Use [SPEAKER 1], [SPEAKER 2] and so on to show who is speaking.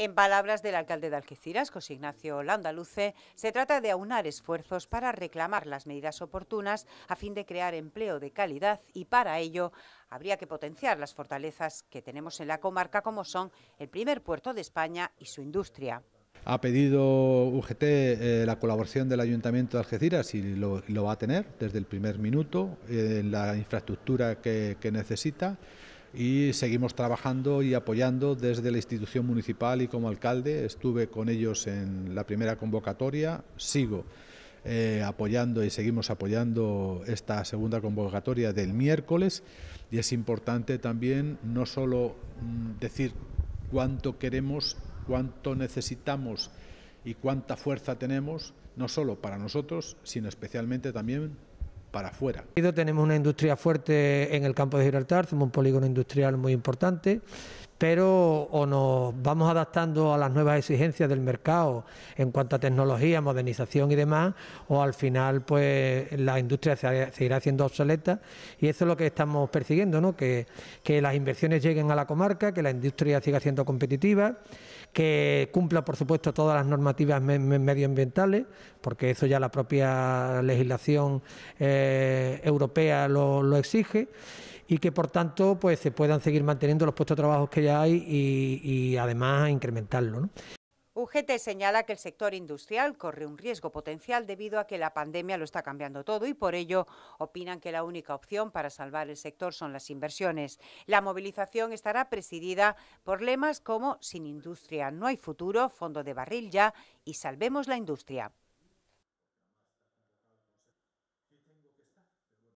[SPEAKER 1] En palabras del alcalde de Algeciras, José Ignacio Landaluce, se trata de aunar esfuerzos para reclamar las medidas oportunas a fin de crear empleo de calidad y para ello habría que potenciar las fortalezas que tenemos en la comarca como son el primer puerto de España y su industria.
[SPEAKER 2] Ha pedido UGT eh, la colaboración del Ayuntamiento de Algeciras y lo, va a tener desde el primer minuto, eh, en la infraestructura que necesita y seguimos trabajando y apoyando desde la institución municipal y como alcalde. Estuve con ellos en la primera convocatoria, sigo eh, apoyando y seguimos apoyando esta segunda convocatoria del miércoles y es importante también no solo mm, decir cuánto queremos, cuánto necesitamos y cuánta fuerza tenemos, no solo para nosotros, sino especialmente también para afuera.
[SPEAKER 3] Tenemos una industria fuerte en el campo de Gibraltar, somos un polígono industrial muy importante pero o nos vamos adaptando a las nuevas exigencias del mercado en cuanto a tecnología, modernización y demás, o al final pues la industria se irá haciendo obsoleta y eso es lo que estamos persiguiendo, ¿no? que, las inversiones lleguen a la comarca, que la industria siga siendo competitiva, que cumpla por supuesto todas las normativas medioambientales, porque eso ya la propia legislación eh, europea lo exige y que por tanto pues se puedan seguir manteniendo los puestos de trabajo que ya hay y, además incrementarlo.
[SPEAKER 1] UGT señala que el sector industrial corre un riesgo potencial debido a que la pandemia lo está cambiando todo y por ello opinan que la única opción para salvar el sector son las inversiones. La movilización estará presidida por lemas como Sin industria no hay futuro, Fondo de barril ya y Salvemos la industria.